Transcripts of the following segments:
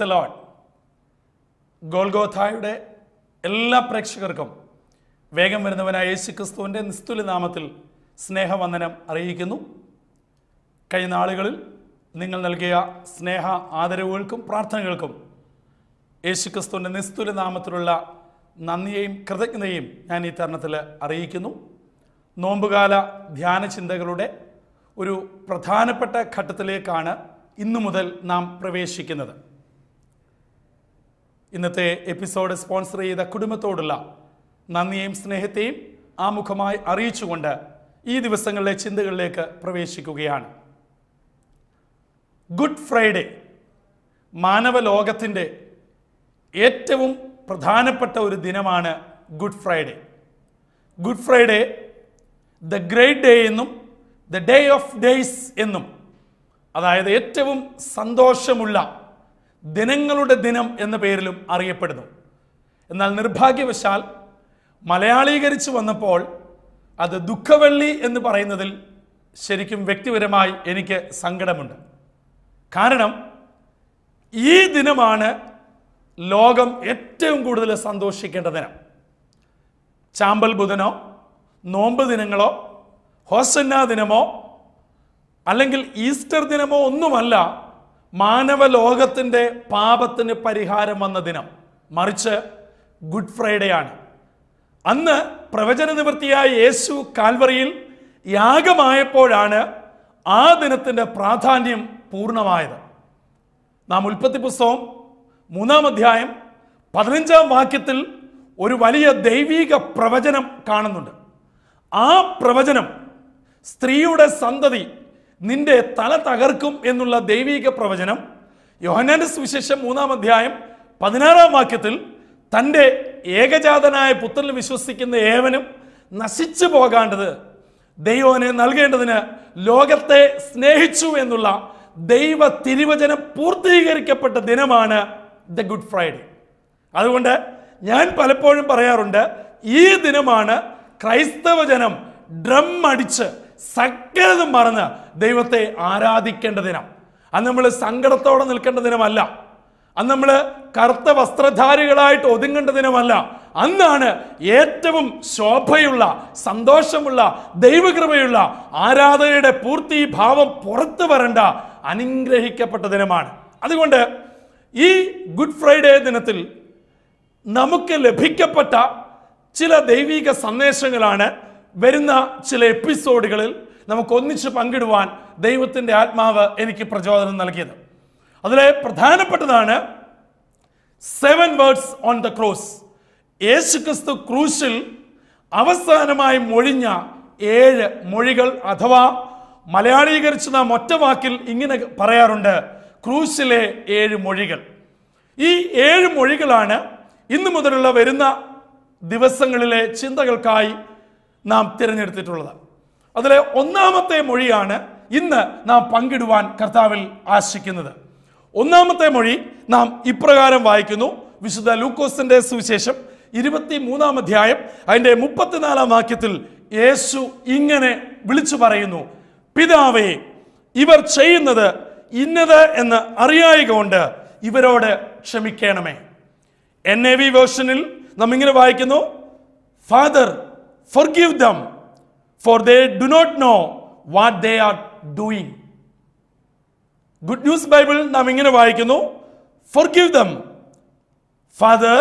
Price alone ഗോൾഗോഥായുടെ എല്ലാ പ്രേക്ഷകർക്കും വേഗം വരുന്നവനായ യേശു ക്രിസ്തുവിൻ്റെ നിസ്തുല നാമത്തിൽ സ്നേഹവന്ദനം അറിയിക്കുന്നു കഴിഞ്ഞ നാളുകളിൽ നിങ്ങൾ നൽകിയ സ്നേഹ ആദരവുകൾക്കും പ്രാർത്ഥനകൾക്കും യേശു ക്രിസ്തുവിൻ്റെ നിസ്തുല നാമത്തിലുള്ള നന്ദിയെയും കൃതജ്ഞതയും ഞാൻ ഈ തരണത്തിൽ അറിയിക്കുന്നു നോമ്പുകാല ധ്യാന ചിന്തകളുടെ ഒരു പ്രധാനപ്പെട്ട ഘട്ടത്തിലേക്കാണ് ഇന്നു മുതൽ നാം പ്രവേശിക്കുന്നത് ഇന്നത്തെ എപ്പിസോഡ് സ്പോൺസർ ചെയ്ത കുടുംബത്തോടുള്ള നന്ദിയെയും സ്നേഹത്തെയും ആമുഖമായി അറിയിച്ചുകൊണ്ട് ഈ ദിവസങ്ങളിലെ ചിന്തകളിലേക്ക് പ്രവേശിക്കുകയാണ് ഗുഡ് ഫ്രൈഡേ മാനവ ലോകത്തിൻ്റെ ഏറ്റവും പ്രധാനപ്പെട്ട ഒരു ദിനമാണ് Good Friday Good Friday the great day എന്നും ദ ഡേ ഓഫ് ഡേയ്സ് എന്നും അതായത് ഏറ്റവും സന്തോഷമുള്ള ദിനങ്ങളുടെ ദിനം എന്ന പേരിലും അറിയപ്പെടുന്നു എന്നാൽ നിർഭാഗ്യവശാൽ മലയാളീകരിച്ച് വന്നപ്പോൾ അത് ദുഃഖവെള്ളി എന്ന് പറയുന്നതിൽ ശരിക്കും വ്യക്തിപരമായി എനിക്ക് സങ്കടമുണ്ട് കാരണം ഈ ദിനമാണ് ലോകം ഏറ്റവും കൂടുതൽ സന്തോഷിക്കേണ്ട ദിനം ചാമ്പൽ ബുധനോ നോമ്പ് ദിനങ്ങളോ ഹോസന്ന ദിനമോ അല്ലെങ്കിൽ ഈസ്റ്റർ ദിനമോ ഒന്നുമല്ല മാനവ ലോകത്തിൻ്റെ പാപത്തിന് പരിഹാരം വന്ന ദിനം മറിച്ച് ഗുഡ് ഫ്രൈഡേ ആണ് അന്ന് പ്രവചന നിവൃത്തിയായ യേശു കാൽവറിയിൽ യാഗമായപ്പോഴാണ് ആ ദിനത്തിൻ്റെ പ്രാധാന്യം പൂർണ്ണമായത് നാം ഉൽപ്പത്തി പുസ്തകം മൂന്നാം അധ്യായം പതിനഞ്ചാം വാക്യത്തിൽ ഒരു വലിയ ദൈവീക പ്രവചനം കാണുന്നുണ്ട് ആ പ്രവചനം സ്ത്രീയുടെ സന്തതി നിന്റെ തല തകർക്കും എന്നുള്ള ദൈവീക പ്രവചനം യോഹനാന്റെ സുവിശേഷം മൂന്നാം അധ്യായം പതിനാറാം വാക്യത്തിൽ തൻ്റെ ഏകജാതനായ പുത്രനിൽ വിശ്വസിക്കുന്ന ഏവനും നശിച്ചു പോകാണ്ടത് ദൈവനെ നൽകേണ്ടതിന് ലോകത്തെ സ്നേഹിച്ചു എന്നുള്ള ദൈവ തിരുവചനം പൂർത്തീകരിക്കപ്പെട്ട ദിനമാണ് ദ ഗുഡ് ഫ്രൈഡേ അതുകൊണ്ട് ഞാൻ പലപ്പോഴും പറയാറുണ്ട് ഈ ദിനമാണ് ക്രൈസ്തവ ജനം ഡ്രം അടിച്ച് സകലതും മറന്ന് ദൈവത്തെ ആരാധിക്കേണ്ട ദിനം അന്ന് നമ്മൾ സങ്കടത്തോടെ നിൽക്കേണ്ട ദിനമല്ല അന്ന് നമ്മൾ കറുത്ത വസ്ത്രധാരികളായിട്ട് ഒതുങ്ങേണ്ട ദിനമല്ല അന്നാണ് ഏറ്റവും ശോഭയുള്ള സന്തോഷമുള്ള ദൈവകൃപയുള്ള ആരാധനയുടെ പൂർത്തി ഭാവം പുറത്തു വരേണ്ട അനുഗ്രഹിക്കപ്പെട്ട ദിനമാണ് അതുകൊണ്ട് ഈ ഗുഡ് ഫ്രൈഡേ ദിനത്തിൽ നമുക്ക് ലഭിക്കപ്പെട്ട ചില ദൈവിക സന്ദേശങ്ങളാണ് വരുന്ന ചില എപ്പിസോഡുകളിൽ നമുക്ക് ഒന്നിച്ച് പങ്കിടുവാൻ ദൈവത്തിൻ്റെ ആത്മാവ് എനിക്ക് പ്രചോദനം നൽകിയത് അതിലെ പ്രധാനപ്പെട്ടതാണ് seven words on the cross യേശുക്രിസ്തു ക്രൂശിൽ അവസാനമായി മൊഴിഞ്ഞ ഏഴ് മൊഴികൾ അഥവാ മലയാളീകരിച്ച നാം ഒറ്റ വാക്കിൽ ഇങ്ങനെ പറയാറുണ്ട് ക്രൂശിലെ ഏഴ് മൊഴികൾ ഈ ഏഴ് മൊഴികളാണ് ഇന്നു മുതലുള്ള വരുന്ന ദിവസങ്ങളിലെ ചിന്തകൾക്കായി നാം തിരഞ്ഞെടുത്തിട്ടുള്ളത് അതിലെ ഒന്നാമത്തെ മൊഴിയാണ് ഇന്ന് നാം പങ്കിടുവാൻ കർത്താവിൽ ആശിക്കുന്നത് ഒന്നാമത്തെ മൊഴി നാം ഇപ്രകാരം വായിക്കുന്നു വിശുദ്ധ ലൂക്കോസിന്റെ സുവിശേഷം ഇരുപത്തി മൂന്നാം അധ്യായം അതിൻ്റെ മുപ്പത്തിനാലാം വാക്യത്തിൽ യേശു ഇങ്ങനെ വിളിച്ചു പറയുന്നു പിതാവേ ഇവർ ചെയ്യുന്നത് ഇന്നത് എന്ന് അറിയായക കൊണ്ട് ഇവരോട് ക്ഷമിക്കണമേ എൻ എ വി വേർഷനിൽ നാം ഇങ്ങനെ വായിക്കുന്നു father forgive them, for they do not know what they are doing. Good news Bible നാം ഇങ്ങനെ വായിക്കുന്നു forgive them father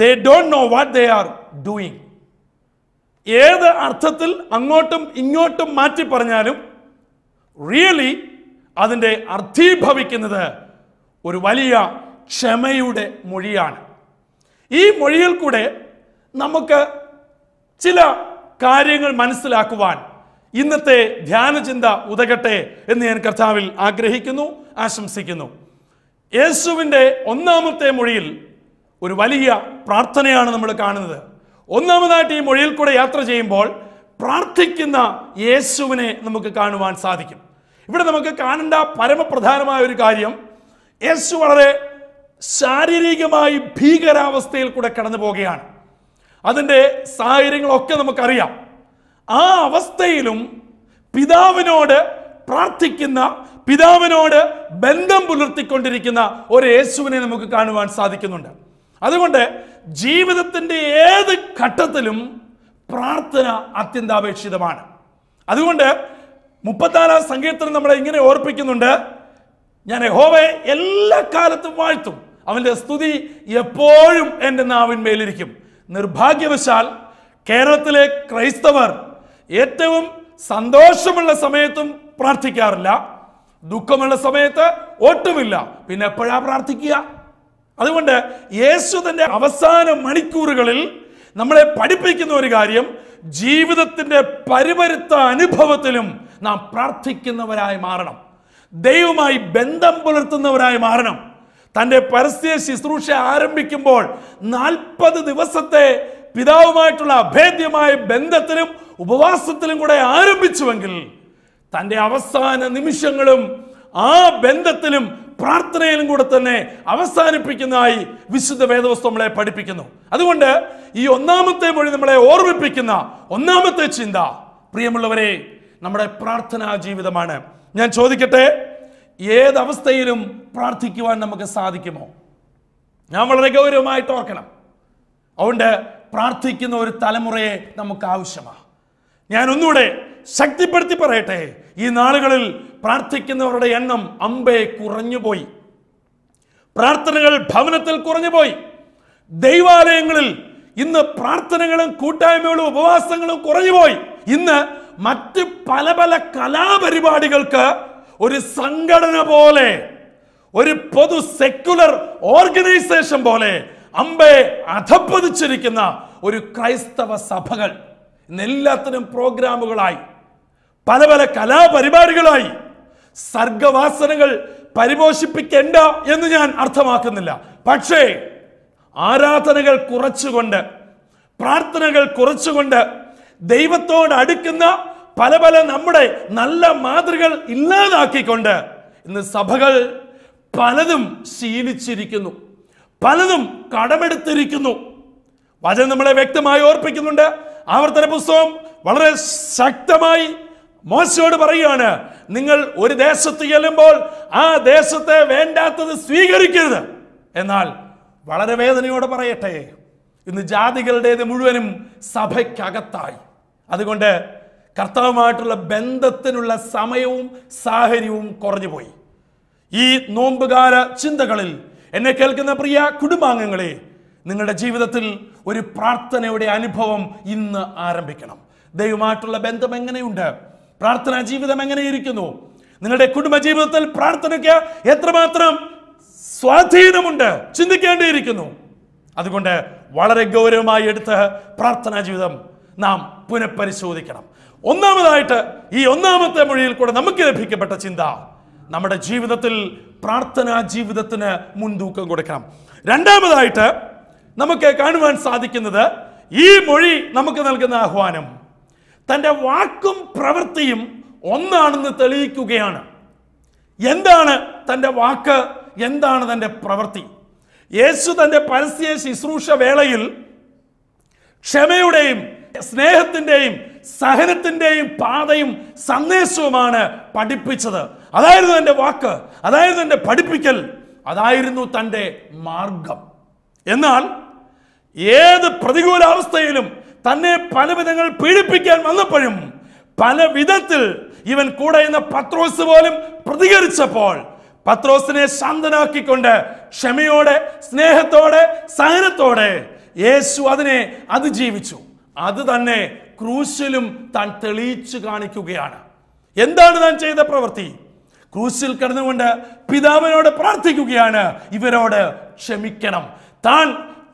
they don't know what they are doing ഏത് അർത്ഥത്തിൽ അങ്ങോട്ടും ഇങ്ങോട്ടും മാറ്റി പറഞ്ഞാലും റിയലി അതിൻ്റെ അർത്ഥീഭവിക്കുന്നത് ഒരു വലിയ ക്ഷമയുടെ മൊഴിയാണ് ഈ മൊഴിയിൽ കൂടെ നമുക്ക് ചില കാര്യങ്ങൾ മനസ്സിലാക്കുവാൻ ഇന്നത്തെ ധ്യാനചിന്ത ഉതകട്ടെ എന്ന് ഞാൻ കർത്താവിൽ ആഗ്രഹിക്കുന്നു ആശംസിക്കുന്നു യേശുവിൻ്റെ ഒന്നാമത്തെ മൊഴിയിൽ ഒരു വലിയ പ്രാർത്ഥനയാണ് നമ്മൾ കാണുന്നത് ഒന്നാമതായിട്ട് ഈ മൊഴിയിൽ കൂടെ യാത്ര ചെയ്യുമ്പോൾ പ്രാർത്ഥിക്കുന്ന യേശുവിനെ നമുക്ക് കാണുവാൻ സാധിക്കും ഇവിടെ നമുക്ക് കാണേണ്ട പരമപ്രധാനമായ ഒരു കാര്യം യേശു വളരെ ശാരീരികമായി ഭീകരാവസ്ഥയിൽ കൂടെ കടന്നു പോകുകയാണ് അതിൻ്റെ സാഹചര്യങ്ങളൊക്കെ നമുക്കറിയാം ആ അവസ്ഥയിലും പിതാവിനോട് പ്രാർത്ഥിക്കുന്ന പിതാവിനോട് ബന്ധം പുലർത്തിക്കൊണ്ടിരിക്കുന്ന ഒരു യേശുവിനെ നമുക്ക് കാണുവാൻ സാധിക്കുന്നുണ്ട് അതുകൊണ്ട് ജീവിതത്തിൻ്റെ ഏത് ഘട്ടത്തിലും പ്രാർത്ഥന അത്യന്താപേക്ഷിതമാണ് അതുകൊണ്ട് മുപ്പത്താറാം സങ്കീർത്തനം നമ്മളെ ഇങ്ങനെ ഓർപ്പിക്കുന്നുണ്ട് ഞാൻ യഹോവയെ എല്ലാ കാലത്തും വാഴ്ത്തും അവൻ്റെ സ്തുതി എപ്പോഴും എൻ്റെ നാവിന്മേലിരിക്കും നിർഭാഗ്യവശാൽ കേരളത്തിലെ ക്രൈസ്തവർ ഏറ്റവും സന്തോഷമുള്ള സമയത്തും പ്രാർത്ഥിക്കാറില്ല ദുഃഖമുള്ള സമയത്ത് ഒട്ടുമില്ല പിന്നെ എപ്പോഴാ പ്രാർത്ഥിക്കുക അതുകൊണ്ട് യേശു തന്റെ അവസാന മണിക്കൂറുകളിൽ നമ്മളെ പഠിപ്പിക്കുന്ന ഒരു കാര്യം ജീവിതത്തിന്റെ പരിപരുത്ത അനുഭവത്തിലും നാം പ്രാർത്ഥിക്കുന്നവരായി മാറണം ദൈവമായി ബന്ധം പുലർത്തുന്നവരായി മാറണം തൻ്റെ പരസ്യ ശുശ്രൂഷ ആരംഭിക്കുമ്പോൾ നാൽപ്പത് ദിവസത്തെ പിതാവുമായിട്ടുള്ള അഭേദ്യമായ ബന്ധത്തിലും ഉപവാസത്തിലും കൂടെ ആരംഭിച്ചുവെങ്കിൽ തൻ്റെ അവസാന നിമിഷങ്ങളും ആ ബന്ധത്തിലും പ്രാർത്ഥനയിലും കൂടെ തന്നെ അവസാനിപ്പിക്കുന്നതായി വിശുദ്ധ വേദവസ്തു നമ്മളെ പഠിപ്പിക്കുന്നു അതുകൊണ്ട് ഈ ഒന്നാമത്തെ മൊഴി നമ്മളെ ഓർമ്മിപ്പിക്കുന്ന ഒന്നാമത്തെ ചിന്ത പ്രിയമുള്ളവരെ നമ്മുടെ പ്രാർത്ഥനാ ജീവിതമാണ് ഞാൻ ചോദിക്കട്ടെ ഏതവസ്ഥയിലും പ്രാർത്ഥിക്കുവാൻ നമുക്ക് സാധിക്കുമോ ഞാൻ വളരെ ഗൗരവമായിട്ട് ഓർക്കണം അതുകൊണ്ട് പ്രാർത്ഥിക്കുന്ന ഒരു തലമുറയെ നമുക്ക് ആവശ്യമാണ് ഞാൻ ഒന്നുകൂടെ ശക്തിപ്പെടുത്തി പറയട്ടെ ഈ നാളുകളിൽ പ്രാർത്ഥിക്കുന്നവരുടെ എണ്ണം അമ്പേ കുറഞ്ഞുപോയി പ്രാർത്ഥനകൾ ഭവനത്തിൽ കുറഞ്ഞുപോയി ദൈവാലയങ്ങളിൽ ഇന്ന് പ്രാർത്ഥനകളും കൂട്ടായ്മകളും ഉപവാസങ്ങളും കുറഞ്ഞുപോയി ഇന്ന് മറ്റ് പല പല കലാപരിപാടികൾക്ക് ഒരു സംഘടന പോലെ ഒരു പൊതു സെക്യുലർ ഓർഗനൈസേഷൻ പോലെ അമ്പെ അധപ്പതിച്ചിരിക്കുന്ന ഒരു ക്രൈസ്തവ സഭകൾ ഇന്ന് പ്രോഗ്രാമുകളായി പല പല കലാപരിപാടികളായി സർഗവാസനകൾ പരിപോഷിപ്പിക്കേണ്ട എന്ന് ഞാൻ അർത്ഥമാക്കുന്നില്ല പക്ഷേ ആരാധനകൾ കുറച്ചുകൊണ്ട് പ്രാർത്ഥനകൾ കുറച്ചുകൊണ്ട് ദൈവത്തോട് അടുക്കുന്ന പല പല നമ്മുടെ നല്ല മാതൃകൾ ഇല്ലാതാക്കിക്കൊണ്ട് ഇന്ന് സഭകൾ പലതും ശീലിച്ചിരിക്കുന്നു പലതും കടമെടുത്തിരിക്കുന്നു വചനം നമ്മളെ വ്യക്തമായി ഓർപ്പിക്കുന്നുണ്ട് ആവർത്തന പുസ്തകം വളരെ ശക്തമായി മോശയോട് പറയുകയാണ് നിങ്ങൾ ഒരു ദേശത്ത് ചെല്ലുമ്പോൾ ആ ദേശത്തെ വേണ്ടാത്തത് സ്വീകരിക്കരുത് എന്നാൽ വളരെ വേദനയോട് പറയട്ടെ ഇന്ന് ജാതികളുടേത് മുഴുവനും സഭയ്ക്കകത്തായി അതുകൊണ്ട് കർത്താവുമായിട്ടുള്ള ബന്ധത്തിനുള്ള സമയവും സാഹചര്യവും കുറഞ്ഞുപോയി ഈ നോമ്പുകാല ചിന്തകളിൽ എന്നെ കേൾക്കുന്ന പ്രിയ കുടുംബാംഗങ്ങളെ നിങ്ങളുടെ ജീവിതത്തിൽ ഒരു പ്രാർത്ഥനയുടെ അനുഭവം ഇന്ന് ആരംഭിക്കണം ദൈവമായിട്ടുള്ള ബന്ധം എങ്ങനെയുണ്ട് പ്രാർത്ഥനാ ജീവിതം എങ്ങനെയിരിക്കുന്നു നിങ്ങളുടെ കുടുംബ ജീവിതത്തിൽ പ്രാർത്ഥനയ്ക്ക് എത്രമാത്രം സ്വാധീനമുണ്ട് ചിന്തിക്കേണ്ടിയിരിക്കുന്നു അതുകൊണ്ട് വളരെ ഗൗരവമായി എടുത്ത് പ്രാർത്ഥനാ ജീവിതം നാം പുനഃപരിശോധിക്കണം ഒന്നാമതായിട്ട് ഈ ഒന്നാമത്തെ മൊഴിയിൽ കൂടെ നമുക്ക് ലഭിക്കപ്പെട്ട ചിന്ത നമ്മുടെ ജീവിതത്തിൽ പ്രാർത്ഥനാ ജീവിതത്തിന് മുൻതൂക്കം കൊടുക്കണം രണ്ടാമതായിട്ട് നമുക്ക് കാണുവാൻ സാധിക്കുന്നത് ഈ മൊഴി നമുക്ക് നൽകുന്ന ആഹ്വാനം തൻ്റെ വാക്കും പ്രവൃത്തിയും ഒന്നാണെന്ന് തെളിയിക്കുകയാണ് എന്താണ് തൻ്റെ വാക്ക് എന്താണ് തൻ്റെ പ്രവൃത്തി യേശു തൻ്റെ പരസ്യ ശുശ്രൂഷ വേളയിൽ ക്ഷമയുടെയും സ്നേഹത്തിൻ്റെയും സഹനത്തിൻ്റെയും പാതയും സന്ദേശവുമാണ് പഠിപ്പിച്ചത് അതായിരുന്നു എൻ്റെ വാക്ക് അതായിരുന്നു എൻ്റെ പഠിപ്പിക്കൽ അതായിരുന്നു തൻ്റെ മാർഗം എന്നാൽ ഏത് പ്രതികൂലാവസ്ഥയിലും തന്നെ പല വിധങ്ങൾ പീഡിപ്പിക്കാൻ വന്നപ്പോഴും പല വിധത്തിൽ ഇവൻ കൂടെ എന്ന പത്രോസ് പോലും പ്രതികരിച്ചപ്പോൾ പത്രോസിനെ ശാന്തനാക്കിക്കൊണ്ട് ക്ഷമയോടെ സ്നേഹത്തോടെ സഹനത്തോടെ യേശു അതിനെ അതിജീവിച്ചു അത് തന്നെ ക്രൂശിലും താൻ തെളിയിച്ചു കാണിക്കുകയാണ് എന്താണ് താൻ ചെയ്ത പ്രവൃത്തി ക്രൂശിൽ കിടന്നുകൊണ്ട് പിതാവിനോട് പ്രാർത്ഥിക്കുകയാണ് ഇവരോട് ക്ഷമിക്കണം താൻ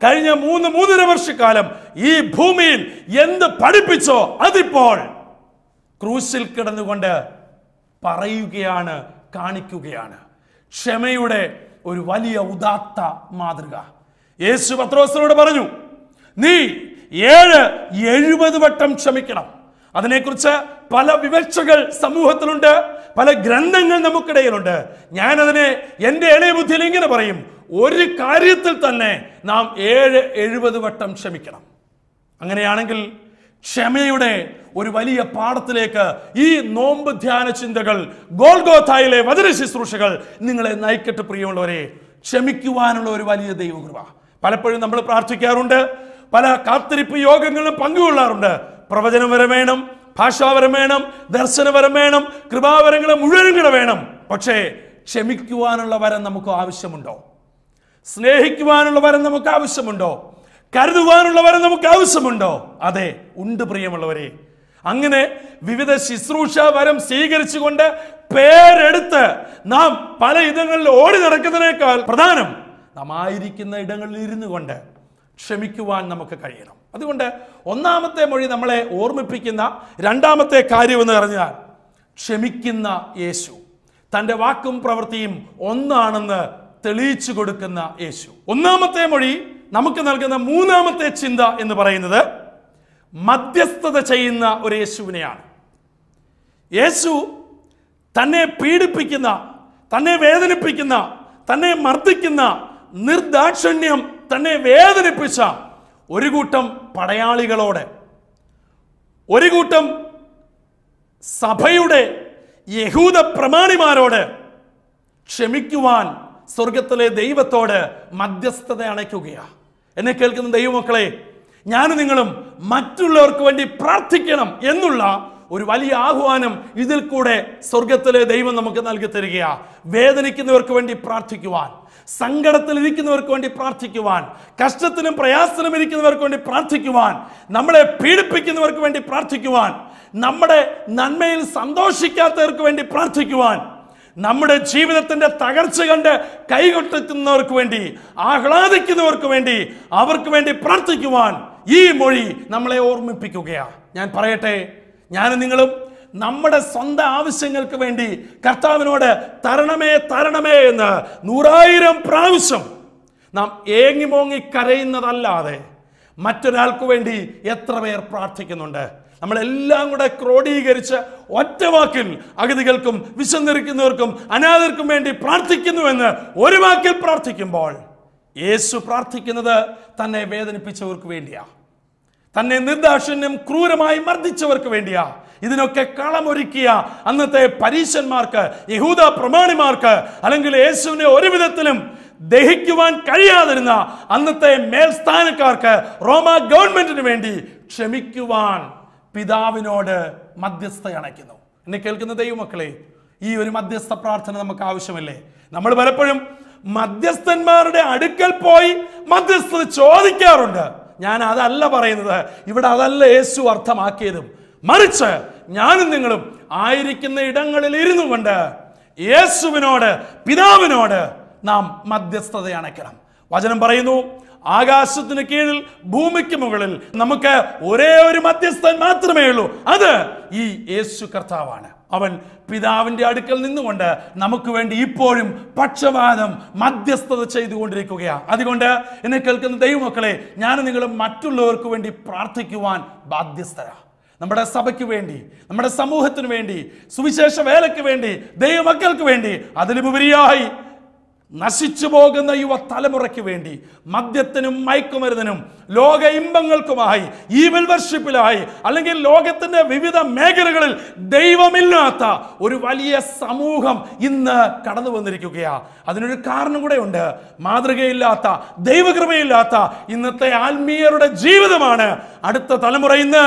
കഴിഞ്ഞ മൂന്ന് മൂന്നര വർഷക്കാലം ഈ ഭൂമിയിൽ എന്ത് പഠിപ്പിച്ചോ അതിപ്പോൾ ക്രൂശിൽ കിടന്നുകൊണ്ട് പറയുകയാണ് കാണിക്കുകയാണ് ക്ഷമയുടെ ഒരു വലിയ ഉദാത്ത മാതൃക യേശു പത്രോസിനോട് പറഞ്ഞു നീ ഏഴ് എഴുപത് വട്ടം ക്ഷമിക്കണം അതിനെക്കുറിച്ച് പല വിവക്ഷകൾ സമൂഹത്തിലുണ്ട് പല ഗ്രന്ഥങ്ങൾ നമുക്കിടയിലുണ്ട് ഞാനതിനെ എൻ്റെ ഇളയ ബുദ്ധിയിൽ ഇങ്ങനെ പറയും ഒരു കാര്യത്തിൽ തന്നെ നാം ഏഴ് എഴുപത് വട്ടം ക്ഷമിക്കണം അങ്ങനെയാണെങ്കിൽ ക്ഷമയുടെ ഒരു വലിയ പാഠത്തിലേക്ക് ഈ നോമ്പ് ധ്യാന ചിന്തകൾ ഗോൾഗോഥായിലെ വചന ശുശ്രൂഷകൾ നിങ്ങളെ നയിക്കട്ട് പ്രിയമുള്ളവരെ ക്ഷമിക്കുവാനുള്ള ഒരു വലിയ ദൈവകൃപ പലപ്പോഴും നമ്മൾ പ്രാർത്ഥിക്കാറുണ്ട് പല കാത്തിരിപ്പ് യോഗങ്ങളും പങ്കുകൊള്ളാറുണ്ട് വരെ വേണം ഭാഷാവരം വേണം ദർശനവരം വേണം കൃപാവരങ്ങൾ മുഴുവനും കൂടെ വേണം പക്ഷേ ക്ഷമിക്കുവാനുള്ള വരം നമുക്ക് ആവശ്യമുണ്ടോ സ്നേഹിക്കുവാനുള്ള വരം നമുക്ക് ആവശ്യമുണ്ടോ കരുതുവാനുള്ള വരം നമുക്ക് ആവശ്യമുണ്ടോ അതെ ഉണ്ട് പ്രിയമുള്ളവരെ അങ്ങനെ വിവിധ ശുശ്രൂഷ വരം സ്വീകരിച്ചുകൊണ്ട് പേരെടുത്ത് നാം പല ഇടങ്ങളിൽ ഓടി നടക്കുന്നതിനേക്കാൾ പ്രധാനം നാം ആയിരിക്കുന്ന ഇടങ്ങളിൽ ഇരുന്നു കൊണ്ട് ക്ഷമിക്കുവാൻ നമുക്ക് കഴിയണം അതുകൊണ്ട് ഒന്നാമത്തെ മൊഴി നമ്മളെ ഓർമ്മിപ്പിക്കുന്ന രണ്ടാമത്തെ കാര്യമെന്ന് പറഞ്ഞാൽ ക്ഷമിക്കുന്ന യേശു തൻ്റെ വാക്കും പ്രവൃത്തിയും ഒന്നാണെന്ന് തെളിയിച്ചു കൊടുക്കുന്ന യേശു ഒന്നാമത്തെ മൊഴി നമുക്ക് നൽകുന്ന മൂന്നാമത്തെ ചിന്ത എന്ന് പറയുന്നത് മധ്യസ്ഥത ചെയ്യുന്ന ഒരു യേശുവിനെയാണ് യേശു തന്നെ പീഡിപ്പിക്കുന്ന തന്നെ വേദനിപ്പിക്കുന്ന തന്നെ മർദ്ദിക്കുന്ന നിർദാക്ഷിണ്യം തന്നെ വേദനിപ്പിച്ച ഒരു കൂട്ടം പടയാളികളോട് ഒരു കൂട്ടം സഭയുടെ യഹൂദ പ്രമാണിമാരോട് ക്ഷമിക്കുവാൻ സ്വർഗത്തിലെ ദൈവത്തോട് മധ്യസ്ഥത അണയ്ക്കുകയാണ് എന്നെ കേൾക്കുന്ന ദൈവമക്കളെ ഞാനും നിങ്ങളും മറ്റുള്ളവർക്ക് വേണ്ടി പ്രാർത്ഥിക്കണം എന്നുള്ള ഒരു വലിയ ആഹ്വാനം ഇതിൽ കൂടെ സ്വർഗത്തിലെ ദൈവം നമുക്ക് നൽകി തരികയാണ് വേദനിക്കുന്നവർക്ക് വേണ്ടി പ്രാർത്ഥിക്കുവാൻ ഇരിക്കുന്നവർക്ക് വേണ്ടി പ്രാർത്ഥിക്കുവാൻ കഷ്ടത്തിനും പ്രയാസത്തിനും ഇരിക്കുന്നവർക്ക് വേണ്ടി പ്രാർത്ഥിക്കുവാൻ നമ്മളെ പീഡിപ്പിക്കുന്നവർക്ക് വേണ്ടി പ്രാർത്ഥിക്കുവാൻ നമ്മുടെ നന്മയിൽ സന്തോഷിക്കാത്തവർക്ക് വേണ്ടി പ്രാർത്ഥിക്കുവാൻ നമ്മുടെ ജീവിതത്തിന്റെ തകർച്ച കണ്ട് കൈകൊട്ടുന്നവർക്ക് വേണ്ടി ആഹ്ലാദിക്കുന്നവർക്ക് വേണ്ടി അവർക്ക് വേണ്ടി പ്രാർത്ഥിക്കുവാൻ ഈ മൊഴി നമ്മളെ ഓർമ്മിപ്പിക്കുകയാണ് ഞാൻ പറയട്ടെ ഞാനും നിങ്ങളും നമ്മുടെ സ്വന്തം ആവശ്യങ്ങൾക്ക് വേണ്ടി കർത്താവിനോട് തരണമേ തരണമേ എന്ന് നൂറായിരം പ്രാവശ്യം നാം മോങ്ങി കരയുന്നതല്ലാതെ മറ്റൊരാൾക്ക് വേണ്ടി എത്ര പേർ പ്രാർത്ഥിക്കുന്നുണ്ട് നമ്മളെല്ലാം കൂടെ ക്രോഡീകരിച്ച് ഒറ്റവാക്കിൽ അഗതികൾക്കും വിശന്നിരിക്കുന്നവർക്കും അനാഥർക്കും വേണ്ടി പ്രാർത്ഥിക്കുന്നുവെന്ന് ഒരു വാക്കിൽ പ്രാർത്ഥിക്കുമ്പോൾ യേശു പ്രാർത്ഥിക്കുന്നത് തന്നെ വേദനിപ്പിച്ചവർക്ക് വേണ്ടിയാ തന്നെ നിർദാക്ഷിണ്യം ക്രൂരമായി മർദ്ദിച്ചവർക്ക് വേണ്ടിയാ ഇതിനൊക്കെ കളമൊരുക്കിയ അന്നത്തെ പരീശന്മാർക്ക് യഹൂദ പ്രമാണിമാർക്ക് അല്ലെങ്കിൽ യേശുവിനെ ഒരു വിധത്തിലും ദഹിക്കുവാൻ കഴിയാതിരുന്ന അന്നത്തെ മേൽസ്ഥാനക്കാർക്ക് റോമ ഗവൺമെന്റിന് വേണ്ടി ക്ഷമിക്കുവാൻ പിതാവിനോട് മധ്യസ്ഥ അണയ്ക്കുന്നു എന്നെ കേൾക്കുന്ന ദൈവമക്കളെ ഈ ഒരു മധ്യസ്ഥ പ്രാർത്ഥന നമുക്ക് ആവശ്യമല്ലേ നമ്മൾ പലപ്പോഴും മധ്യസ്ഥന്മാരുടെ അടുക്കൽ പോയി മധ്യസ്ഥത ചോദിക്കാറുണ്ട് ഞാൻ അതല്ല പറയുന്നത് ഇവിടെ അതല്ല യേശു അർത്ഥമാക്കിയതും മറിച്ച് ഞാനും നിങ്ങളും ആയിരിക്കുന്ന ഇടങ്ങളിൽ ഇരുന്നു കൊണ്ട് യേശുവിനോട് പിതാവിനോട് നാം അണയ്ക്കണം വചനം പറയുന്നു ആകാശത്തിന് കീഴിൽ ഭൂമിക്ക് മുകളിൽ നമുക്ക് ഒരേ ഒരു മധ്യസ്ഥൻ മാത്രമേ ഉള്ളൂ അത് ഈ യേശു കർത്താവാണ് അവൻ പിതാവിന്റെ അടുക്കൽ നിന്നുകൊണ്ട് നമുക്ക് വേണ്ടി ഇപ്പോഴും പക്ഷപാതം മധ്യസ്ഥത ചെയ്തുകൊണ്ടിരിക്കുകയാണ് അതുകൊണ്ട് എന്നെ കേൾക്കുന്ന ദൈവമക്കളെ ഞാൻ നിങ്ങൾ മറ്റുള്ളവർക്ക് വേണ്ടി പ്രാർത്ഥിക്കുവാൻ ബാധ്യസ്ഥരാണ് നമ്മുടെ സഭയ്ക്ക് വേണ്ടി നമ്മുടെ സമൂഹത്തിന് വേണ്ടി സുവിശേഷ വേലയ്ക്ക് വേണ്ടി ദൈവമക്കൾക്ക് വേണ്ടി അതിലുപരിയായി നശിച്ചു പോകുന്ന യുവതലമുറയ്ക്ക് വേണ്ടി മദ്യത്തിനും മയക്കുമരുന്നിനും ലോക ഇമ്പങ്ങൾക്കുമായി ഈവിൽ വർഷിപ്പിലായി അല്ലെങ്കിൽ ലോകത്തിൻ്റെ വിവിധ മേഖലകളിൽ ദൈവമില്ലാത്ത ഒരു വലിയ സമൂഹം ഇന്ന് കടന്നു വന്നിരിക്കുകയാണ് അതിനൊരു കാരണം കൂടെ ഉണ്ട് മാതൃകയില്ലാത്ത ദൈവകൃപയില്ലാത്ത ഇന്നത്തെ ആത്മീയരുടെ ജീവിതമാണ് അടുത്ത തലമുറ ഇന്ന്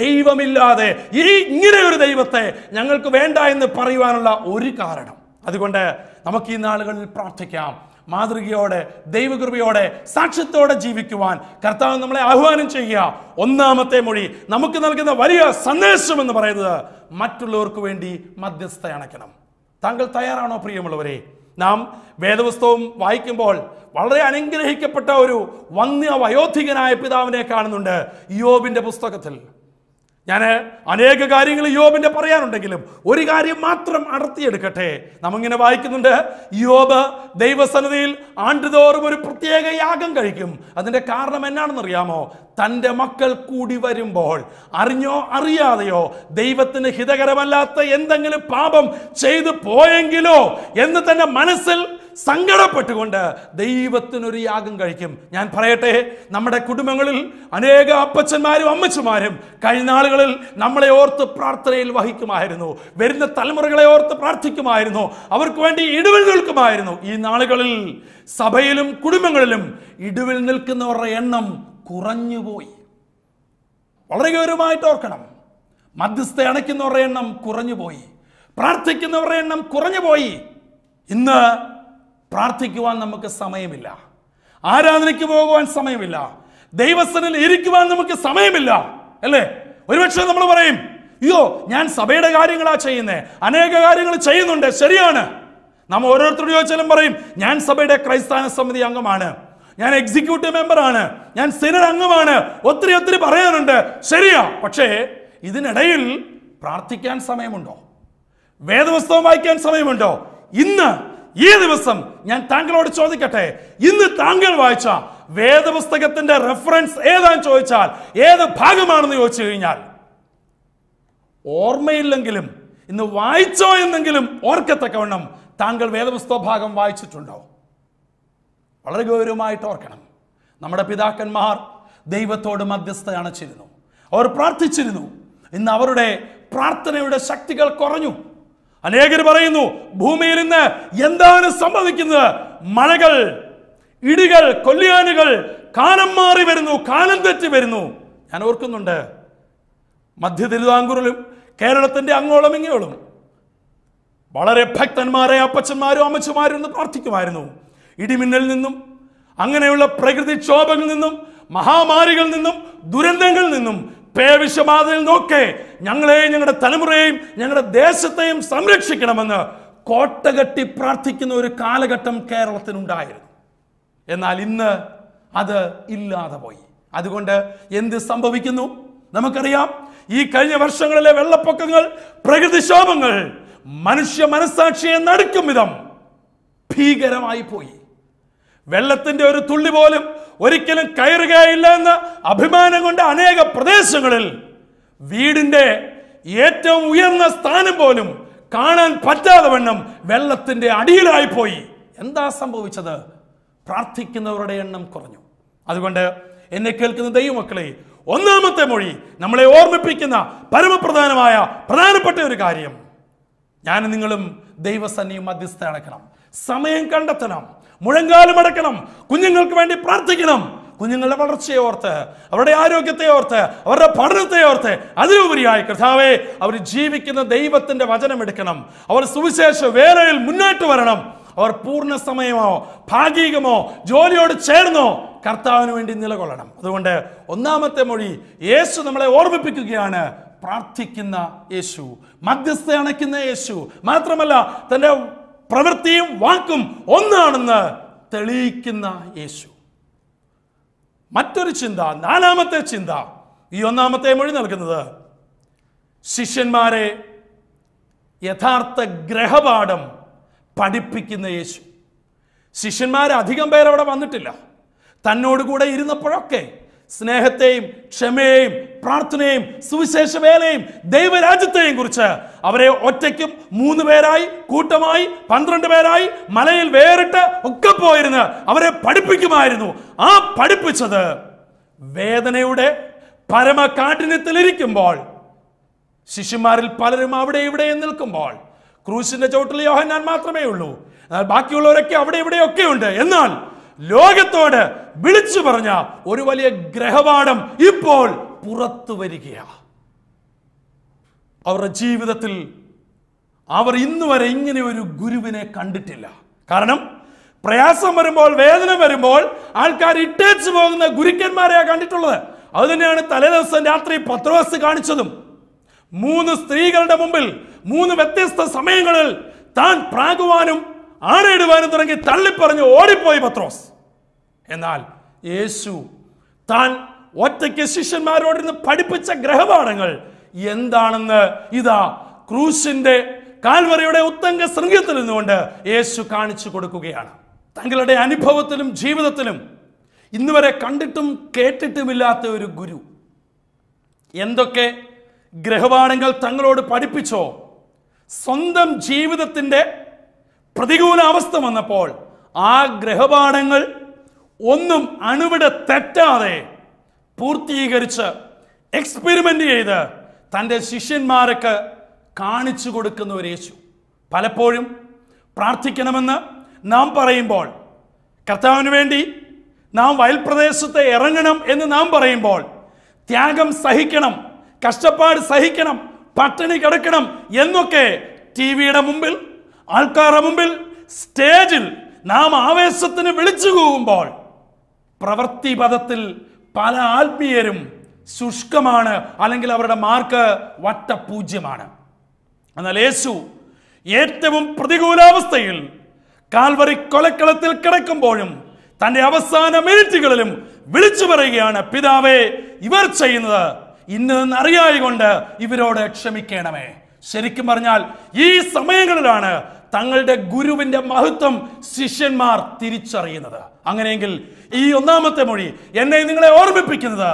ദൈവമില്ലാതെ ഈ ഇങ്ങനെ ഒരു ദൈവത്തെ ഞങ്ങൾക്ക് വേണ്ട എന്ന് പറയുവാനുള്ള ഒരു കാരണം അതുകൊണ്ട് നമുക്ക് ഈ നാളുകളിൽ പ്രാർത്ഥിക്കാം മാതൃകയോടെ ദൈവകൃപയോടെ സാക്ഷ്യത്തോടെ ജീവിക്കുവാൻ കർത്താവ് നമ്മളെ ആഹ്വാനം ചെയ്യുക ഒന്നാമത്തെ മൊഴി നമുക്ക് നൽകുന്ന വലിയ സന്ദേശം എന്ന് പറയുന്നത് മറ്റുള്ളവർക്ക് വേണ്ടി മധ്യസ്ഥ അണയ്ക്കണം താങ്കൾ തയ്യാറാണോ പ്രിയമുള്ളവരെ നാം വേദപുസ്തകം വായിക്കുമ്പോൾ വളരെ അനുഗ്രഹിക്കപ്പെട്ട ഒരു വന്യ വയോധികനായ പിതാവിനെ കാണുന്നുണ്ട് യോബിന്റെ പുസ്തകത്തിൽ ഞാൻ അനേക കാര്യങ്ങൾ യോബിൻ്റെ പറയാനുണ്ടെങ്കിലും ഒരു കാര്യം മാത്രം അടർത്തിയെടുക്കട്ടെ നമ്മിങ്ങനെ വായിക്കുന്നുണ്ട് യോബ് ദൈവസന്നിധിയിൽ ആണ്ടുതോറും ഒരു പ്രത്യേക യാഗം കഴിക്കും അതിൻ്റെ കാരണം അറിയാമോ തൻ്റെ മക്കൾ കൂടി വരുമ്പോൾ അറിഞ്ഞോ അറിയാതെയോ ദൈവത്തിന് ഹിതകരമല്ലാത്ത എന്തെങ്കിലും പാപം ചെയ്തു പോയെങ്കിലോ എന്ന് തൻ്റെ മനസ്സിൽ സങ്കടപ്പെട്ടുകൊണ്ട് ദൈവത്തിനൊരു യാഗം കഴിക്കും ഞാൻ പറയട്ടെ നമ്മുടെ കുടുംബങ്ങളിൽ അനേക അപ്പച്ചന്മാരും അമ്മച്ചന്മാരും കഴിഞ്ഞ നമ്മളെ ഓർത്ത് പ്രാർത്ഥനയിൽ വഹിക്കുമായിരുന്നു വരുന്ന തലമുറകളെ ഓർത്ത് പ്രാർത്ഥിക്കുമായിരുന്നു അവർക്ക് വേണ്ടി ഇടിവിൽ നിൽക്കുമായിരുന്നു ഈ നാളുകളിൽ സഭയിലും കുടുംബങ്ങളിലും ഇടിവിൽ നിൽക്കുന്നവരുടെ എണ്ണം കുറഞ്ഞുപോയി വളരെ ഗൗരവമായിട്ട് ഓർക്കണം മധ്യസ്ഥ അണയ്ക്കുന്നവരുടെ എണ്ണം കുറഞ്ഞുപോയി പ്രാർത്ഥിക്കുന്നവരുടെ എണ്ണം കുറഞ്ഞുപോയി ഇന്ന് പ്രാർത്ഥിക്കുവാൻ നമുക്ക് സമയമില്ല ആരാധനയ്ക്ക് പോകുവാൻ സമയമില്ല ദൈവസ്ഥനിൽ ഇരിക്കുവാൻ നമുക്ക് സമയമില്ല അല്ലേ ഒരുപക്ഷെ നമ്മൾ പറയും അയ്യോ ഞാൻ സഭയുടെ കാര്യങ്ങളാ ചെയ്യുന്നത് അനേക കാര്യങ്ങൾ ചെയ്യുന്നുണ്ട് ശരിയാണ് നമ്മൾ ഓരോരുത്തരോട് ചോദിച്ചാലും പറയും ഞാൻ സഭയുടെ ക്രൈസ്താന സമിതി അംഗമാണ് ഞാൻ എക്സിക്യൂട്ടീവ് മെമ്പറാണ് ഞാൻ സെനറ്റ് അംഗമാണ് ഒത്തിരി ഒത്തിരി പറയാനുണ്ട് ശരിയാ പക്ഷേ ഇതിനിടയിൽ പ്രാർത്ഥിക്കാൻ സമയമുണ്ടോ വേദപുസ്തകം വായിക്കാൻ സമയമുണ്ടോ ഇന്ന് ഈ ദിവസം ഞാൻ താങ്കളോട് ചോദിക്കട്ടെ ഇന്ന് താങ്കൾ വായിച്ച വേദപുസ്തകത്തിന്റെ റെഫറൻസ് ഏതാന്ന് ചോദിച്ചാൽ ഏത് ഭാഗമാണെന്ന് ചോദിച്ചു കഴിഞ്ഞാൽ ഓർമ്മയില്ലെങ്കിലും ഇന്ന് വായിച്ചോ എന്നെങ്കിലും ഓർക്കത്തക്കവണ്ണം താങ്കൾ വേദപുസ്തക ഭാഗം വായിച്ചിട്ടുണ്ടോ വളരെ ഗൗരവമായിട്ട് ഓർക്കണം നമ്മുടെ പിതാക്കന്മാർ ദൈവത്തോട് മധ്യസ്ഥ അണച്ചിരുന്നു അവർ പ്രാർത്ഥിച്ചിരുന്നു ഇന്ന് അവരുടെ പ്രാർത്ഥനയുടെ ശക്തികൾ കുറഞ്ഞു അനേകർ പറയുന്നു ഭൂമിയിൽ നിന്ന് എന്താണ് സംഭവിക്കുന്നത് മഴകൾ ഇടികൾ കൊല്ലിയാനുകൾ കാലം മാറി വരുന്നു കാലം തെറ്റി വരുന്നു ഞാൻ ഓർക്കുന്നുണ്ട് മധ്യ തിരുവിതാംകൂറിലും കേരളത്തിന്റെ അങ്ങോളം ഇങ്ങോളം വളരെ ഭക്തന്മാരെ അപ്പച്ചന്മാരും അമ്മച്ചുമാരും ഒന്ന് പ്രാർത്ഥിക്കുമായിരുന്നു ഇടിമിന്നലിൽ നിന്നും അങ്ങനെയുള്ള പ്രകൃതിക്ഷോഭങ്ങളിൽ നിന്നും മഹാമാരികളിൽ നിന്നും ദുരന്തങ്ങളിൽ നിന്നും പേവിഷമാതിൽ നോക്കെ ഞങ്ങളെയും ഞങ്ങളുടെ തലമുറയെയും ഞങ്ങളുടെ ദേശത്തെയും സംരക്ഷിക്കണമെന്ന് കോട്ടകെട്ടി പ്രാർത്ഥിക്കുന്ന ഒരു കാലഘട്ടം കേരളത്തിനുണ്ടായിരുന്നു എന്നാൽ ഇന്ന് അത് ഇല്ലാതെ പോയി അതുകൊണ്ട് എന്ത് സംഭവിക്കുന്നു നമുക്കറിയാം ഈ കഴിഞ്ഞ വർഷങ്ങളിലെ വെള്ളപ്പൊക്കങ്ങൾ പ്രകൃതിക്ഷോഭങ്ങൾ മനുഷ്യ മനസ്സാക്ഷിയെ നടുക്കും വിധം ഭീകരമായി പോയി വെള്ളത്തിന്റെ ഒരു തുള്ളി പോലും ഒരിക്കലും കയറുകയില്ല എന്ന് അഭിമാനം കൊണ്ട് അനേക പ്രദേശങ്ങളിൽ വീടിന്റെ ഏറ്റവും ഉയർന്ന സ്ഥാനം പോലും കാണാൻ പറ്റാതെ വണ്ണം വെള്ളത്തിന്റെ അടിയിലായി പോയി എന്താ സംഭവിച്ചത് പ്രാർത്ഥിക്കുന്നവരുടെ എണ്ണം കുറഞ്ഞു അതുകൊണ്ട് എന്നെ കേൾക്കുന്ന ദൈവമക്കളെ ഒന്നാമത്തെ മൊഴി നമ്മളെ ഓർമ്മിപ്പിക്കുന്ന പരമപ്രധാനമായ പ്രധാനപ്പെട്ട ഒരു കാര്യം ഞാൻ നിങ്ങളും ദൈവസന്നിയും മധ്യസ്ഥ അടക്കണം സമയം കണ്ടെത്തണം മുഴങ്കാലും അടക്കണം കുഞ്ഞുങ്ങൾക്ക് വേണ്ടി പ്രാർത്ഥിക്കണം കുഞ്ഞുങ്ങളുടെ വളർച്ചയെ ഓർത്ത് അവരുടെ ആരോഗ്യത്തെ ഓർത്ത് അവരുടെ പഠനത്തെ ഓർത്ത് അതിലുപരിയായി കർത്താവെ അവർ ജീവിക്കുന്ന ദൈവത്തിന്റെ വചനം എടുക്കണം അവർ സുവിശേഷ വേറെയിൽ മുന്നോട്ട് വരണം അവർ പൂർണ്ണ സമയമോ ഭാഗികമോ ജോലിയോട് ചേർന്നോ കർത്താവിന് വേണ്ടി നിലകൊള്ളണം അതുകൊണ്ട് ഒന്നാമത്തെ മൊഴി യേശു നമ്മളെ ഓർമ്മിപ്പിക്കുകയാണ് പ്രാർത്ഥിക്കുന്ന യേശു മധ്യസ്ഥ അണയ്ക്കുന്ന യേശു മാത്രമല്ല തൻ്റെ പ്രവൃത്തിയും വാക്കും ഒന്നാണെന്ന് തെളിയിക്കുന്ന യേശു മറ്റൊരു ചിന്ത നാലാമത്തെ ചിന്ത ഈ ഒന്നാമത്തെ മൊഴി നൽകുന്നത് ശിഷ്യന്മാരെ യഥാർത്ഥ ഗ്രഹപാഠം പഠിപ്പിക്കുന്ന യേശു ശിഷ്യന്മാരെ അധികം പേരവിടെ വന്നിട്ടില്ല തന്നോട് കൂടെ ഇരുന്നപ്പോഴൊക്കെ സ്നേഹത്തെയും ക്ഷമയെയും പ്രാർത്ഥനയും സുവിശേഷ വേലയും ദൈവരാജ്യത്തെയും കുറിച്ച് അവരെ ഒറ്റയ്ക്കും മൂന്ന് പേരായി കൂട്ടമായി പന്ത്രണ്ട് പേരായി മലയിൽ വേറിട്ട് ഒക്കെ പോയിരുന്ന് അവരെ പഠിപ്പിക്കുമായിരുന്നു ആ പഠിപ്പിച്ചത് വേദനയുടെ പരമ കാഠിന്യത്തിലിരിക്കുമ്പോൾ ശിശുമാരിൽ പലരും അവിടെ ഇവിടെ നിൽക്കുമ്പോൾ ക്രൂശിന്റെ ചോട്ടിൽ യോഹന്നാൻ മാത്രമേ ഉള്ളൂ ബാക്കിയുള്ളവരൊക്കെ അവിടെ ഇവിടെയൊക്കെ ഉണ്ട് എന്നാൽ ലോകത്തോട് വിളിച്ചു പറഞ്ഞ ഒരു വലിയ ഗ്രഹപാഠം ഇപ്പോൾ പുറത്തു വരികയാണ് അവരുടെ ജീവിതത്തിൽ അവർ ഇന്ന് വരെ ഇങ്ങനെ ഒരു ഗുരുവിനെ കണ്ടിട്ടില്ല കാരണം പ്രയാസം വരുമ്പോൾ വേദന വരുമ്പോൾ ആൾക്കാർ ഇട്ടേച്ചു പോകുന്ന ഗുരുക്കന്മാരെയാ കണ്ടിട്ടുള്ളത് അതുതന്നെയാണ് തന്നെയാണ് തലേ ദിവസം രാത്രി പത്രവാസ് കാണിച്ചതും മൂന്ന് സ്ത്രീകളുടെ മുമ്പിൽ മൂന്ന് വ്യത്യസ്ത സമയങ്ങളിൽ താൻ പ്രാകുവാനും ആണയിടുവാനും തുടങ്ങി തള്ളിപ്പറഞ്ഞ് ഓടിപ്പോയി പത്രോസ് എന്നാൽ യേശു താൻ ഒറ്റയ്ക്ക് ശിഷ്യന്മാരോട് നിന്ന് പഠിപ്പിച്ച ഗ്രഹപാഠങ്ങൾ എന്താണെന്ന് ഇതാ ക്രൂശിന്റെ കാൽവറയുടെ ഉത്തങ്ക ശൃംഖത്തിൽ നിന്നുകൊണ്ട് യേശു കാണിച്ചു കൊടുക്കുകയാണ് തങ്ങളുടെ അനുഭവത്തിലും ജീവിതത്തിലും വരെ കണ്ടിട്ടും കേട്ടിട്ടുമില്ലാത്ത ഒരു ഗുരു എന്തൊക്കെ ഗ്രഹപാഠങ്ങൾ തങ്ങളോട് പഠിപ്പിച്ചോ സ്വന്തം ജീവിതത്തിൻ്റെ പ്രതികൂല അവസ്ഥ വന്നപ്പോൾ ആ ഗ്രഹപാഠങ്ങൾ ഒന്നും അണുവിടെ തെറ്റാതെ പൂർത്തീകരിച്ച് എക്സ്പെരിമെൻ്റ് ചെയ്ത് തൻ്റെ ശിഷ്യന്മാരൊക്കെ കാണിച്ചു കൊടുക്കുന്ന ഒരു യേശു പലപ്പോഴും പ്രാർത്ഥിക്കണമെന്ന് നാം പറയുമ്പോൾ കർത്താവിന് വേണ്ടി നാം വയൽപ്രദേശത്ത് ഇറങ്ങണം എന്ന് നാം പറയുമ്പോൾ ത്യാഗം സഹിക്കണം കഷ്ടപ്പാട് സഹിക്കണം പട്ടിണി കിടക്കണം എന്നൊക്കെ ടി വിയുടെ മുമ്പിൽ ആൾക്കാരുടെ മുമ്പിൽ സ്റ്റേജിൽ നാം ആവേശത്തിന് വിളിച്ചു പോകുമ്പോൾ പ്രവൃത്തി പദത്തിൽ പല ആത്മീയരും ശുഷ്കമാണ് അല്ലെങ്കിൽ അവരുടെ മാർക്ക് വട്ട പൂജ്യമാണ് എന്നാൽ യേശു ഏറ്റവും പ്രതികൂലാവസ്ഥയിൽ കാൽവറി കൊലക്കളത്തിൽ കിടക്കുമ്പോഴും തൻ്റെ അവസാന മിനിറ്റുകളിലും വിളിച്ചു പറയുകയാണ് പിതാവേ ഇവർ ചെയ്യുന്നത് ഇന്ന് അറിയായി കൊണ്ട് ഇവരോട് ക്ഷമിക്കണമേ ശരിക്കും പറഞ്ഞാൽ ഈ സമയങ്ങളിലാണ് തങ്ങളുടെ ഗുരുവിന്റെ മഹത്വം ശിഷ്യന്മാർ തിരിച്ചറിയുന്നത് അങ്ങനെയെങ്കിൽ ഈ ഒന്നാമത്തെ മൊഴി എന്നെ നിങ്ങളെ ഓർമ്മിപ്പിക്കുന്നത്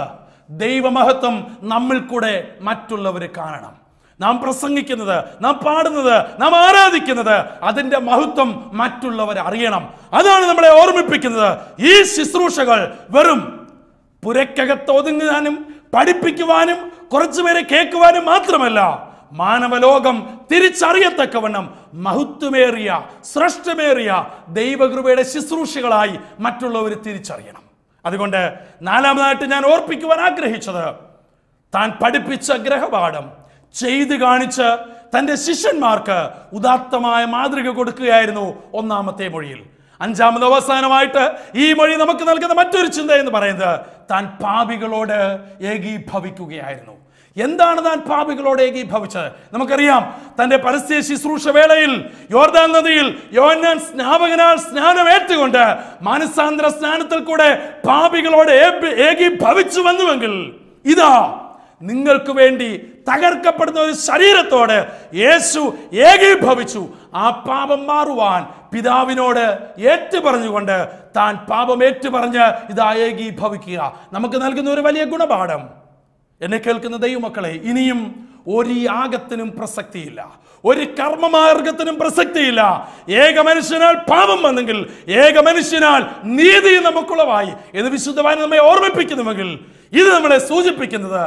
ദൈവമഹത്വം നമ്മിൽ കൂടെ മറ്റുള്ളവർ കാണണം നാം പ്രസംഗിക്കുന്നത് നാം പാടുന്നത് നാം ആരാധിക്കുന്നത് അതിൻ്റെ മഹത്വം മറ്റുള്ളവർ അറിയണം അതാണ് നമ്മളെ ഓർമ്മിപ്പിക്കുന്നത് ഈ ശുശ്രൂഷകൾ വെറും പുരക്കകത്ത് ഒതുങ്ങാനും പഠിപ്പിക്കുവാനും കുറച്ചുപേരെ കേൾക്കുവാനും മാത്രമല്ല മാനവലോകം തിരിച്ചറിയത്തക്കവണ്ണം മഹത്വമേറിയ സൃഷ്ടമേറിയ ദൈവകൃപയുടെ ശുശ്രൂഷകളായി മറ്റുള്ളവർ തിരിച്ചറിയണം അതുകൊണ്ട് നാലാമതായിട്ട് ഞാൻ ഓർപ്പിക്കുവാൻ ആഗ്രഹിച്ചത് താൻ പഠിപ്പിച്ച ഗ്രഹപാഠം ചെയ്തു കാണിച്ച് തൻ്റെ ശിഷ്യന്മാർക്ക് ഉദാത്തമായ മാതൃക കൊടുക്കുകയായിരുന്നു ഒന്നാമത്തെ മൊഴിയിൽ അഞ്ചാമത് അവസാനമായിട്ട് ഈ മൊഴി നമുക്ക് നൽകുന്ന മറ്റൊരു ചിന്ത എന്ന് പറയുന്നത് താൻ പാപികളോട് ഏകീഭവിക്കുകയായിരുന്നു എന്താണ് താൻ പാപികളോടെ ഏകീഭവിച്ചത് നമുക്കറിയാം തന്റെ പരസ്യ ശുശ്രൂഷ വേളയിൽ യോർദാൻ നദിയിൽ യോന്നാൻ സ്നാപകനാൽ സ്നാനമേറ്റുകൊണ്ട് മാനസാന്തര സ്നാനത്തിൽ കൂടെ പാപികളോട് ഏകീഭവിച്ചു വന്നുവെങ്കിൽ ഇതാ നിങ്ങൾക്ക് വേണ്ടി തകർക്കപ്പെടുന്ന ഒരു ശരീരത്തോട് യേശു ഏകീഭവിച്ചു ആ പാപം മാറുവാൻ പിതാവിനോട് ഏറ്റുപറഞ്ഞുകൊണ്ട് താൻ പാപം ഏറ്റുപറഞ്ഞ് ഇതാ ഏകീഭവിക്കുക നമുക്ക് നൽകുന്ന ഒരു വലിയ ഗുണപാഠം എന്നെ കേൾക്കുന്ന ദൈവമക്കളെ ഇനിയും ഒരു യാഗത്തിനും പ്രസക്തിയില്ല ഒരു കർമ്മമാർഗത്തിനും പ്രസക്തിയില്ല ഏക മനുഷ്യനാൽ പാപം വന്നെങ്കിൽ ഏക മനുഷ്യനാൽ നീതി നമുക്കുള്ളവായി എന്ന് വിശുദ്ധമായി നമ്മെ ഓർമ്മിപ്പിക്കുന്നുവെങ്കിൽ ഇത് നമ്മളെ സൂചിപ്പിക്കുന്നത്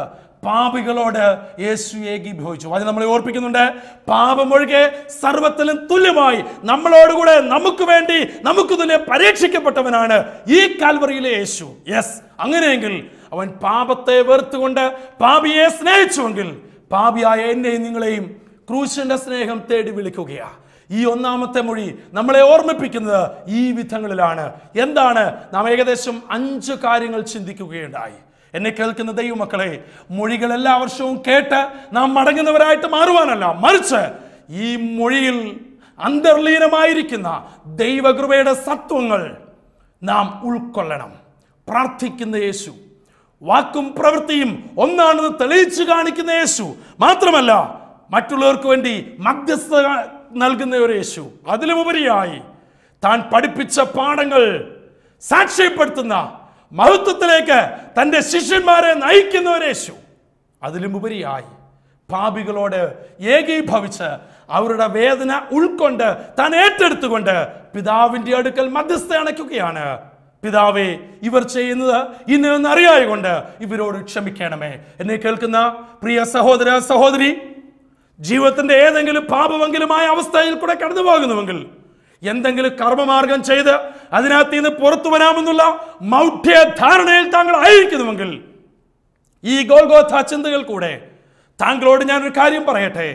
പാപികളോട് യേശു ഏകീഭവിച്ചു അത് നമ്മളെ ഓർപ്പിക്കുന്നുണ്ട് പാപം ഒഴികെ സർവത്തിലും തുല്യമായി നമ്മളോടുകൂടെ നമുക്ക് വേണ്ടി നമുക്ക് തുല്യം പരീക്ഷിക്കപ്പെട്ടവനാണ് ഈ കാൽവറിയിലെ യേശു യെസ് അങ്ങനെയെങ്കിൽ അവൻ പാപത്തെ വെറുത്തുകൊണ്ട് പാപിയെ സ്നേഹിച്ചുവെങ്കിൽ പാപിയായ എന്നെയും നിങ്ങളെയും ക്രൂശന്റെ സ്നേഹം തേടി വിളിക്കുകയാ ഈ ഒന്നാമത്തെ മൊഴി നമ്മളെ ഓർമ്മിപ്പിക്കുന്നത് ഈ വിധങ്ങളിലാണ് എന്താണ് നാം ഏകദേശം അഞ്ച് കാര്യങ്ങൾ ചിന്തിക്കുകയുണ്ടായി എന്നെ കേൾക്കുന്ന ദൈവമക്കളെ മൊഴികൾ എല്ലാ വർഷവും കേട്ട് നാം മടങ്ങുന്നവരായിട്ട് മാറുവാനല്ല മറിച്ച് ഈ മൊഴിയിൽ അന്തർലീനമായിരിക്കുന്ന ദൈവകൃപയുടെ സത്വങ്ങൾ നാം ഉൾക്കൊള്ളണം പ്രാർത്ഥിക്കുന്ന യേശു വാക്കും പ്രവൃത്തിയും ഒന്നാണെന്ന് തെളിയിച്ചു കാണിക്കുന്ന യേശു മാത്രമല്ല മറ്റുള്ളവർക്ക് വേണ്ടി മധ്യസ്ഥ നൽകുന്ന ഒരു യേശു അതിലുമുപരിയായി താൻ പഠിപ്പിച്ച പാഠങ്ങൾ സാക്ഷ്യപ്പെടുത്തുന്ന മഹത്വത്തിലേക്ക് തൻ്റെ ശിഷ്യന്മാരെ നയിക്കുന്ന ഒരു യേശു അതിലുമുപരിയായി പാപികളോട് ഏകീഭവിച്ച് അവരുടെ വേദന ഉൾക്കൊണ്ട് താൻ ഏറ്റെടുത്തുകൊണ്ട് പിതാവിൻ്റെ അടുക്കൽ മധ്യസ്ഥ അണയ്ക്കുകയാണ് പിതാവേ ഇവർ ചെയ്യുന്നത് ഇന്നെന്ന് അറിയായകൊണ്ട് ഇവരോട് ക്ഷമിക്കണമേ എന്നെ കേൾക്കുന്ന പ്രിയ സഹോദര സഹോദരി ജീവിതത്തിന്റെ ഏതെങ്കിലും പാപമെങ്കിലുമായ അവസ്ഥയിൽ കൂടെ കടന്നു പോകുന്നുവെങ്കിൽ എന്തെങ്കിലും കർമ്മമാർഗം ചെയ്ത് അതിനകത്ത് നിന്ന് പുറത്തു വരാമെന്നുള്ള മൗഢ്യ ധാരണയിൽ താങ്കൾ ആയിരിക്കുന്നുവെങ്കിൽ ഈ ഗോൾഗോഥ ചിന്തകൾ കൂടെ താങ്കളോട് ഞാനൊരു കാര്യം പറയട്ടെ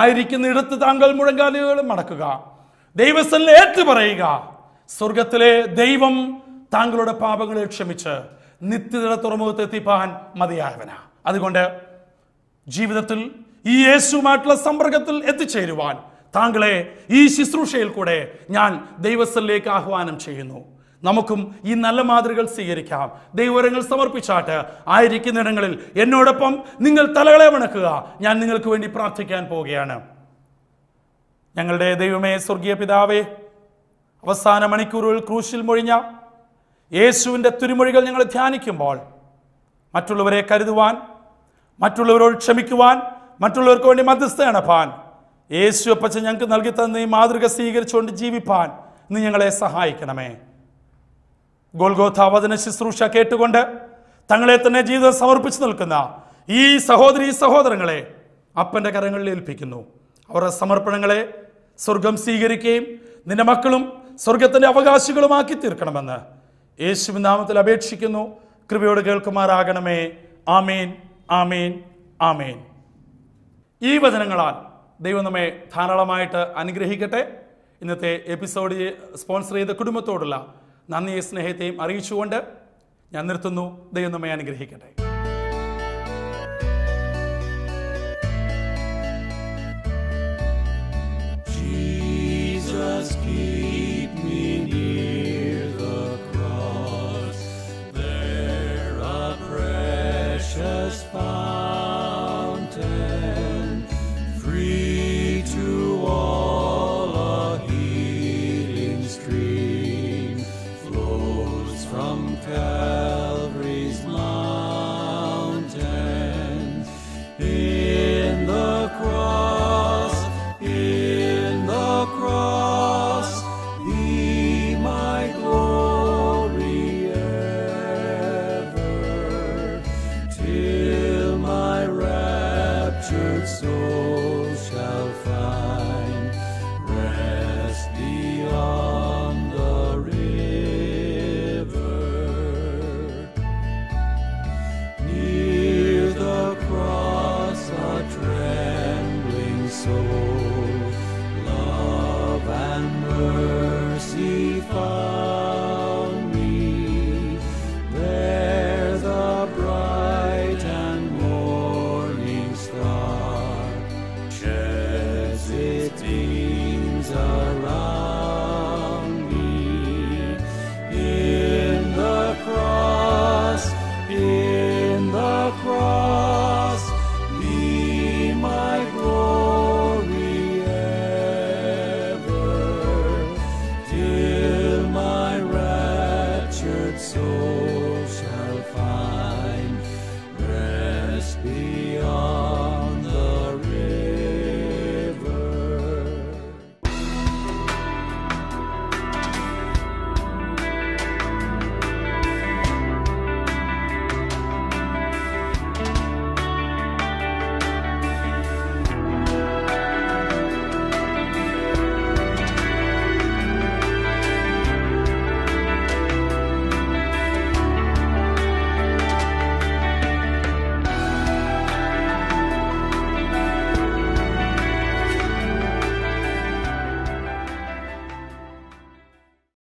ആയിരിക്കുന്നിടത്ത് താങ്കൾ മുഴങ്കാലുകൾ മടക്കുക ദൈവസ്ഥലിൽ ഏറ്റു പറയുക സ്വർഗത്തിലെ ദൈവം താങ്കളുടെ പാപങ്ങളെ ക്ഷമിച്ച് നിത്യതയുടെ തുറമുഖത്ത് എത്തിപ്പാൻ മതിയായവനാ അതുകൊണ്ട് ജീവിതത്തിൽ ഈ യേശുമായിട്ടുള്ള സമ്പർക്കത്തിൽ എത്തിച്ചേരുവാൻ താങ്കളെ ഈ ശുശ്രൂഷയിൽ കൂടെ ഞാൻ ദൈവസ്ഥലിലേക്ക് ആഹ്വാനം ചെയ്യുന്നു നമുക്കും ഈ നല്ല മാതൃകൾ സ്വീകരിക്കാം ദൈവരങ്ങൾ സമർപ്പിച്ചാട്ട് ആയിരിക്കുന്നിടങ്ങളിൽ എന്നോടൊപ്പം നിങ്ങൾ തലകളെ വണക്കുക ഞാൻ നിങ്ങൾക്ക് വേണ്ടി പ്രാർത്ഥിക്കാൻ പോവുകയാണ് ഞങ്ങളുടെ ദൈവമേ സ്വർഗീയ പിതാവേ അവസാന മണിക്കൂറുകൾ ക്രൂശിൽ മൊഴിഞ്ഞ യേശുവിൻ്റെ തിരുമൊഴികൾ ഞങ്ങൾ ധ്യാനിക്കുമ്പോൾ മറ്റുള്ളവരെ കരുതുവാൻ മറ്റുള്ളവരോട് ക്ഷമിക്കുവാൻ മറ്റുള്ളവർക്ക് വേണ്ടി മധ്യസ്ഥ യേശു അപ്പച്ച ഞങ്ങൾക്ക് നൽകി തന്ന ഈ മാതൃക സ്വീകരിച്ചുകൊണ്ട് ജീവിപ്പാൻ നീ ഞങ്ങളെ സഹായിക്കണമേ ഗോൽഗോഥാവതന ശുശ്രൂഷ കേട്ടുകൊണ്ട് തങ്ങളെ തന്നെ ജീവിതം സമർപ്പിച്ചു നിൽക്കുന്ന ഈ സഹോദരി സഹോദരങ്ങളെ അപ്പൻ്റെ കരങ്ങളിൽ ഏൽപ്പിക്കുന്നു അവരുടെ സമർപ്പണങ്ങളെ സ്വർഗം സ്വീകരിക്കുകയും നിന്റെ മക്കളും സ്വർഗത്തിൻ്റെ അവകാശികളുമാക്കി തീർക്കണമെന്ന് യേശുവിനാമത്തിൽ അപേക്ഷിക്കുന്നു കൃപയോട് കേൾക്കുമാറാകണമേ ആമേൻ ആമേൻ ആമേൻ ഈ വചനങ്ങളാൽ ദൈവം നമ്മെ ധാരാളമായിട്ട് അനുഗ്രഹിക്കട്ടെ ഇന്നത്തെ എപ്പിസോഡ് സ്പോൺസർ ചെയ്ത കുടുംബത്തോടുള്ള നന്ദിയെ സ്നേഹത്തെയും അറിയിച്ചുകൊണ്ട് ഞാൻ നിർത്തുന്നു ദൈവം നമ്മെ അനുഗ്രഹിക്കട്ടെ